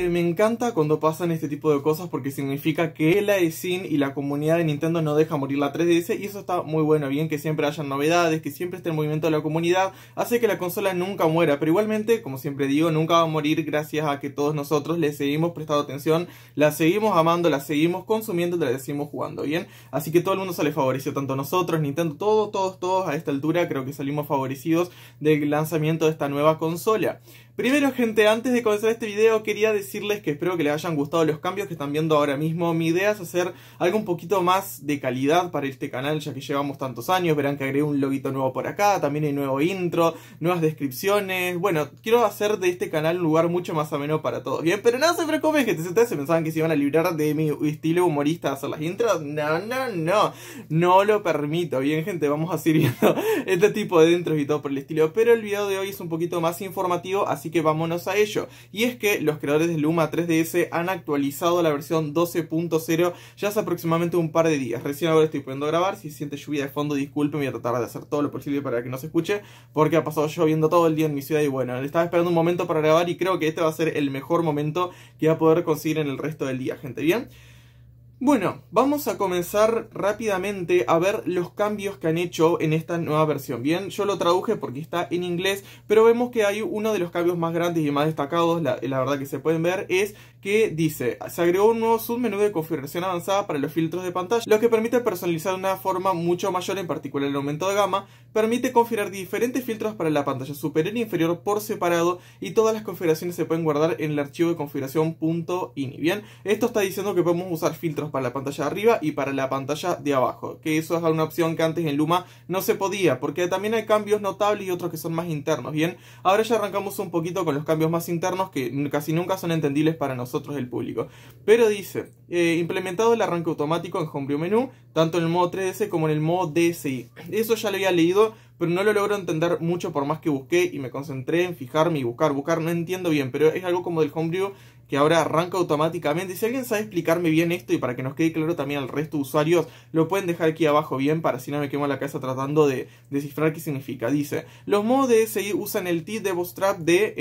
me encanta cuando pasan este tipo de cosas porque significa que la sin e y la comunidad de Nintendo no deja morir la 3DS y eso está muy bueno, bien que siempre hayan novedades, que siempre esté el movimiento de la comunidad, hace que la consola nunca muera, pero igualmente, como siempre digo, nunca va a morir gracias a que todos nosotros le seguimos prestando atención, la seguimos amando, la seguimos consumiendo, la seguimos jugando, ¿bien? Así que todo el mundo sale favorecido, tanto nosotros, Nintendo, todos, todos, todos a esta altura creo que salimos favorecidos del lanzamiento de esta nueva consola. Primero gente, antes de comenzar este video quería decirles que espero que les hayan gustado los cambios que están viendo ahora mismo. Mi idea es hacer algo un poquito más de calidad para este canal ya que llevamos tantos años. Verán que agregué un loguito nuevo por acá, también hay nuevo intro, nuevas descripciones. Bueno, quiero hacer de este canal un lugar mucho más ameno para todos, ¿bien? Pero no se preocupen gente, si ustedes se pensaban que se iban a librar de mi estilo humorista de hacer las intros, no, no, no. No lo permito, ¿bien gente? Vamos a seguir viendo este tipo de intros y todo por el estilo. Pero el video de hoy es un poquito más informativo, así así que vámonos a ello. Y es que los creadores de Luma 3DS han actualizado la versión 12.0 ya hace aproximadamente un par de días. Recién ahora estoy pudiendo grabar, si siente lluvia de fondo, disculpen, voy a tratar de hacer todo lo posible para que no se escuche, porque ha pasado lloviendo todo el día en mi ciudad y bueno, estaba esperando un momento para grabar y creo que este va a ser el mejor momento que va a poder conseguir en el resto del día, gente, ¿bien? Bueno, vamos a comenzar rápidamente a ver los cambios que han hecho en esta nueva versión. Bien, yo lo traduje porque está en inglés, pero vemos que hay uno de los cambios más grandes y más destacados, la, la verdad que se pueden ver, es que dice, se agregó un nuevo submenú de configuración avanzada para los filtros de pantalla, lo que permite personalizar de una forma mucho mayor, en particular el aumento de gama, permite configurar diferentes filtros para la pantalla superior e inferior por separado y todas las configuraciones se pueden guardar en el archivo de configuración.ini. Bien, esto está diciendo que podemos usar filtros para la pantalla de arriba y para la pantalla de abajo, que eso es una opción que antes en Luma no se podía, porque también hay cambios notables y otros que son más internos. Bien, ahora ya arrancamos un poquito con los cambios más internos que casi nunca son entendibles para nosotros otros público. Pero dice, eh, implementado el arranque automático en Homebrew Menú, tanto en el modo 3DS como en el modo DSI. Eso ya lo había leído, pero no lo logro entender mucho por más que busqué y me concentré en fijarme y buscar, buscar, no entiendo bien, pero es algo como del Homebrew que ahora arranca automáticamente. Si alguien sabe explicarme bien esto y para que nos quede claro también al resto de usuarios, lo pueden dejar aquí abajo bien para si no me quemo la casa tratando de descifrar qué significa. Dice, los modos de SI usan el tip de Bootstrap de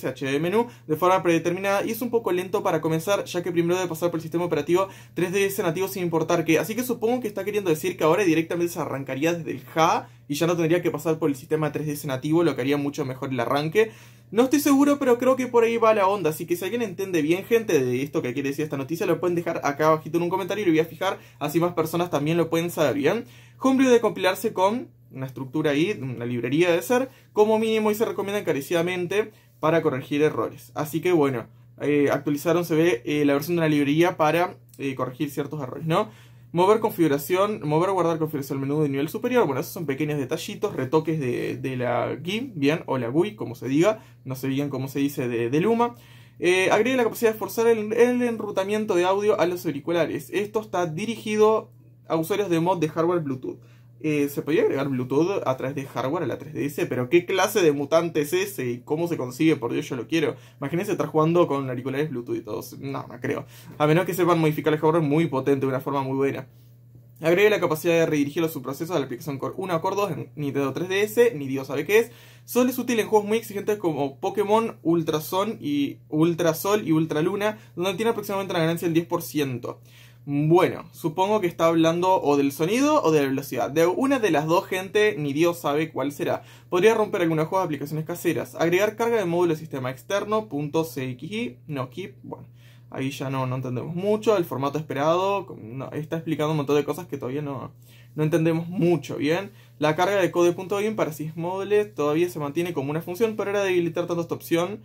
NDS menú de forma predeterminada y es un poco lento para comenzar ya que primero debe pasar por el sistema operativo 3DS nativo sin importar qué. Así que supongo que está queriendo decir que ahora directamente se arrancaría desde el JA y ya no tendría que pasar por el sistema 3DS nativo, lo que haría mucho mejor el arranque. No estoy seguro, pero creo que por ahí va la onda, así que si alguien entiende bien, gente, de esto que quiere decir esta noticia, lo pueden dejar acá abajito en un comentario y lo voy a fijar, así más personas también lo pueden saber bien. Homebrew de compilarse con una estructura ahí, una librería de ser, como mínimo y se recomienda encarecidamente para corregir errores. Así que bueno, eh, actualizaron, se ve eh, la versión de la librería para eh, corregir ciertos errores, ¿no? Mover configuración, mover o guardar configuración al menú de nivel superior. Bueno, esos son pequeños detallitos, retoques de, la GIM, bien, o la GUI, como se diga, no sé bien cómo se dice de, Luma. Eh, agrega la capacidad de forzar el, enrutamiento de audio a los auriculares. Esto está dirigido a usuarios de mod de hardware Bluetooth. Eh, se podría agregar Bluetooth a través de hardware a la 3DS, pero ¿qué clase de mutante es ese? ¿Y cómo se consigue? Por Dios, yo lo quiero. Imagínense estar jugando con auriculares Bluetooth y todos. No, no creo. A menos que sepan modificar el hardware muy potente de una forma muy buena. Agregue la capacidad de redirigir los subprocesos de la aplicación Core 1 a Core 2 en Nintendo 3DS, ni Dios sabe qué es. Solo es útil en juegos muy exigentes como Pokémon, Ultra, y Ultra Sol y Ultra Luna, donde tiene aproximadamente una ganancia del 10%. Bueno, supongo que está hablando o del sonido o de la velocidad. De una de las dos, gente, ni Dios sabe cuál será. Podría romper alguna juegos de aplicaciones caseras. Agregar carga de módulo de sistema externo, no keep, bueno. Ahí ya no, no entendemos mucho, el formato esperado, está explicando un montón de cosas que todavía no, no entendemos mucho, ¿bien? La carga de code.in para módulos todavía se mantiene como una función, pero era debilitar tanto esta opción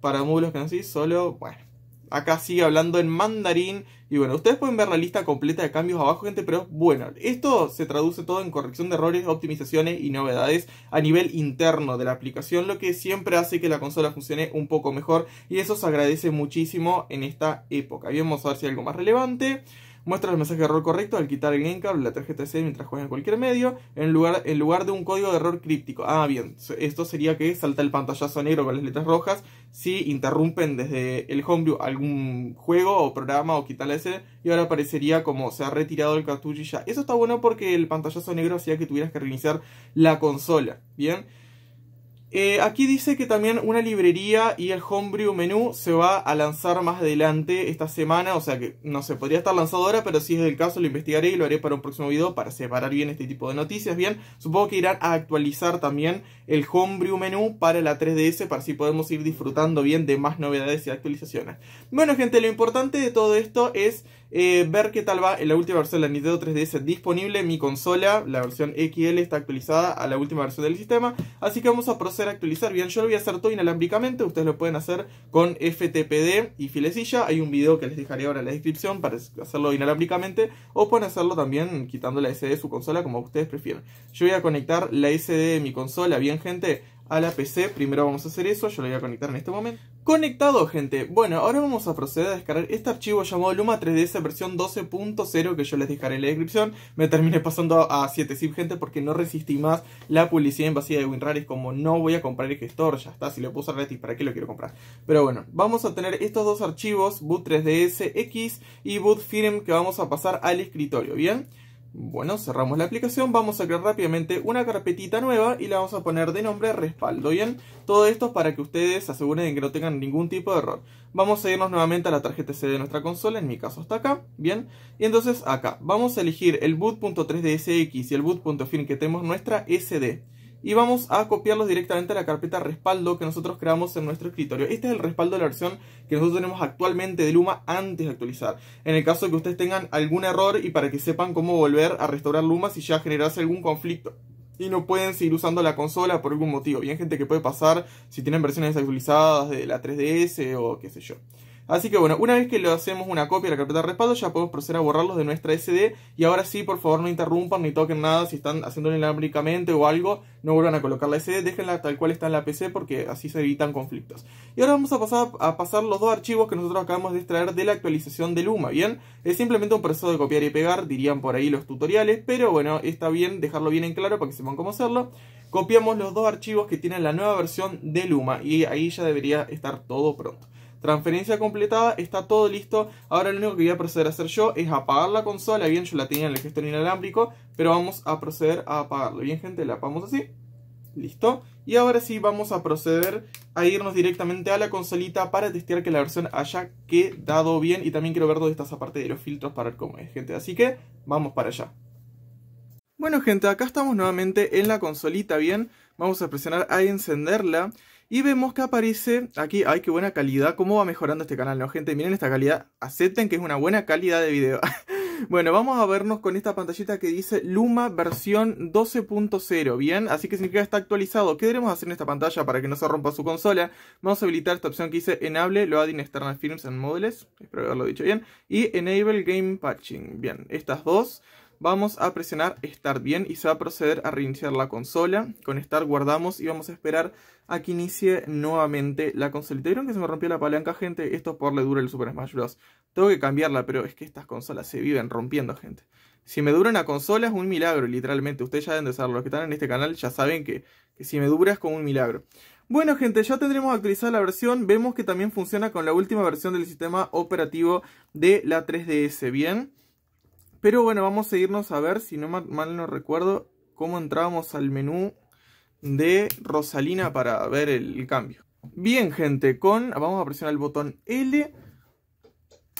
para módulos que no sí, solo, bueno acá sigue hablando en mandarín. Y bueno, ustedes pueden ver la lista completa de cambios abajo, gente, pero bueno, esto se traduce todo en corrección de errores, optimizaciones y novedades a nivel interno de la aplicación, lo que siempre hace que la consola funcione un poco mejor y eso se agradece muchísimo en esta época. Bien, vamos a ver si hay algo más relevante. Muestra el mensaje de error correcto al quitar el GameCard o la tarjeta SD mientras juegas en cualquier medio, en lugar, en lugar de un código de error críptico. Ah, bien, esto sería que salta el pantallazo negro con las letras rojas si interrumpen desde el homebrew algún juego o programa o quitar la y ahora aparecería como se ha retirado el cartucho y ya. Eso está bueno porque el pantallazo negro hacía que tuvieras que reiniciar la consola, ¿bien? Eh, aquí dice que también una librería y el homebrew menú se va a lanzar más adelante esta semana, o sea que no sé, podría estar lanzado ahora, pero si es el caso lo investigaré y lo haré para un próximo video para separar bien este tipo de noticias, bien, supongo que irán a actualizar también el homebrew menú para la 3DS para así podemos ir disfrutando bien de más novedades y actualizaciones. Bueno gente, lo importante de todo esto es eh, ver qué tal va en la última versión de la Nintendo 3DS disponible. Mi consola, la versión XL, está actualizada a la última versión del sistema. Así que vamos a proceder a actualizar. Bien, yo lo voy a hacer todo inalámbricamente. Ustedes lo pueden hacer con FTPD y filecilla. Hay un video que les dejaré ahora en la descripción para hacerlo inalámbricamente. O pueden hacerlo también quitando la SD de su consola como ustedes prefieran. Yo voy a conectar la SD de mi consola. Bien, gente a la PC. Primero vamos a hacer eso, yo lo voy a conectar en este momento. Conectado, gente. Bueno, ahora vamos a proceder a descargar este archivo llamado Luma 3DS versión 12.0 que yo les dejaré en la descripción. Me terminé pasando a 7zip, gente, porque no resistí más la publicidad vacía de WinRAR. Es como, no voy a comprar el gestor, ya está. Si lo puse a gratis, ¿para qué lo quiero comprar? Pero bueno, vamos a tener estos dos archivos, boot 3DS X y boot firm que vamos a pasar al escritorio, ¿bien? bien bueno, cerramos la aplicación, vamos a crear rápidamente una carpetita nueva y la vamos a poner de nombre respaldo, ¿bien? Todo esto para que ustedes aseguren de que no tengan ningún tipo de error. Vamos a irnos nuevamente a la tarjeta SD de nuestra consola, en mi caso está acá, ¿bien? Y entonces acá, vamos a elegir el boot.3dsx y el boot.fin que tenemos nuestra SD y vamos a copiarlos directamente a la carpeta respaldo que nosotros creamos en nuestro escritorio. Este es el respaldo de la versión que nosotros tenemos actualmente de Luma antes de actualizar. En el caso de que ustedes tengan algún error y para que sepan cómo volver a restaurar Luma si ya generase algún conflicto y no pueden seguir usando la consola por algún motivo. Bien, gente que puede pasar si tienen versiones actualizadas de la 3DS o qué sé yo. Así que bueno, una vez que le hacemos una copia de la carpeta de respaldo, ya podemos proceder a borrarlos de nuestra SD. Y ahora sí, por favor, no interrumpan ni toquen nada. Si están haciéndolo inalámbricamente o algo, no vuelvan a colocar la SD. Déjenla tal cual está en la PC porque así se evitan conflictos. Y ahora vamos a pasar, a pasar los dos archivos que nosotros acabamos de extraer de la actualización de Luma, ¿bien? Es simplemente un proceso de copiar y pegar, dirían por ahí los tutoriales. Pero bueno, está bien dejarlo bien en claro para que sepan cómo hacerlo copiamos los dos archivos que tienen la nueva versión de Luma y ahí ya debería estar todo pronto. Transferencia completada, está todo listo. Ahora lo único que voy a proceder a hacer yo es apagar la consola. Bien, yo la tenía en el gestor inalámbrico, pero vamos a proceder a apagarlo. Bien, gente, la apagamos así. Listo. Y ahora sí vamos a proceder a irnos directamente a la consolita para testear que la versión haya quedado bien. Y también quiero ver dónde está esa parte de los filtros para ver cómo es, gente. Así que vamos para allá. Bueno, gente, acá estamos nuevamente en la consolita, ¿bien? Vamos a presionar a encenderla. Y vemos que aparece aquí, ay, qué buena calidad, cómo va mejorando este canal, ¿no, gente? Miren esta calidad, acepten que es una buena calidad de video. bueno, vamos a vernos con esta pantallita que dice Luma versión 12.0, ¿bien? Así que significa que está actualizado. ¿Qué debemos hacer en esta pantalla para que no se rompa su consola? Vamos a habilitar esta opción que dice Enable Loading External Films and Modules, espero haberlo dicho bien, y Enable Game Patching, bien, estas dos... Vamos a presionar Start bien y se va a proceder a reiniciar la consola. Con Start guardamos y vamos a esperar a que inicie nuevamente la consolita. ¿Vieron que se me rompió la palanca, gente? Esto es por le dura el Super Smash Bros. Tengo que cambiarla, pero es que estas consolas se viven rompiendo, gente. Si me dura una consola es un milagro, literalmente. Ustedes ya deben de saberlo. Los que están en este canal ya saben que, que si me dura es como un milagro. Bueno gente, ya tendremos actualizada la versión, vemos que también funciona con la última versión del sistema operativo de la 3DS, ¿bien? Pero bueno, vamos a irnos a ver, si no mal no recuerdo, cómo entrábamos al menú de Rosalina para ver el cambio. Bien, gente, con vamos a presionar el botón L,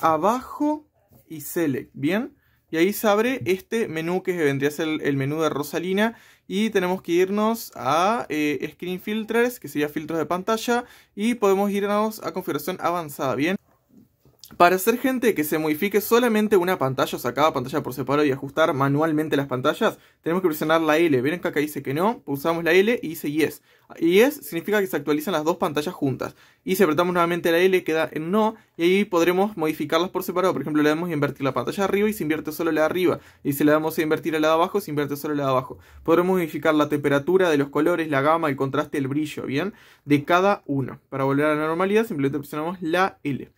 abajo y Select, ¿bien? Y ahí se abre este menú que vendría a ser el, menú de Rosalina. Y tenemos que irnos a eh, Screen Filters, que sería filtros de pantalla. Y podemos irnos a configuración avanzada, ¿bien? Para hacer gente que se modifique solamente una pantalla, o sea, cada pantalla por separado y ajustar manualmente las pantallas, tenemos que presionar la L. Ven que acá dice que no, pulsamos la L y dice yes. Yes significa que se actualizan las dos pantallas juntas. Y si apretamos nuevamente la L, queda en no, y ahí podremos modificarlas por separado. Por ejemplo, le damos a invertir la pantalla arriba y se invierte solo la de arriba. Y si le damos a invertir a la de abajo, se invierte solo la de abajo. Podremos modificar la temperatura de los colores, la gama, el contraste, el brillo, ¿bien? De cada uno. Para volver a la normalidad, simplemente presionamos la L.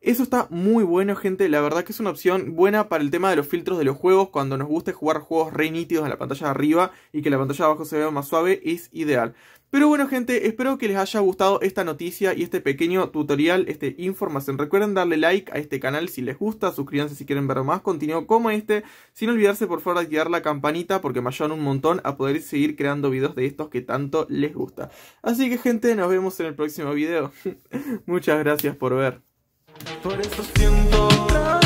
Eso está muy bueno, gente. La verdad que es una opción buena para el tema de los filtros de los juegos. Cuando nos guste jugar juegos re nítidos en la pantalla de arriba y que la pantalla de abajo se vea más suave, es ideal. Pero bueno, gente, espero que les haya gustado esta noticia y este pequeño tutorial, este información. Recuerden darle like a este canal si les gusta, suscríbanse si quieren ver más contenido como este. Sin olvidarse, por favor, de activar la campanita porque me ayudan un montón a poder seguir creando videos de estos que tanto les gusta. Así que, gente, nos vemos en el próximo video. Muchas gracias por ver. Por eso siento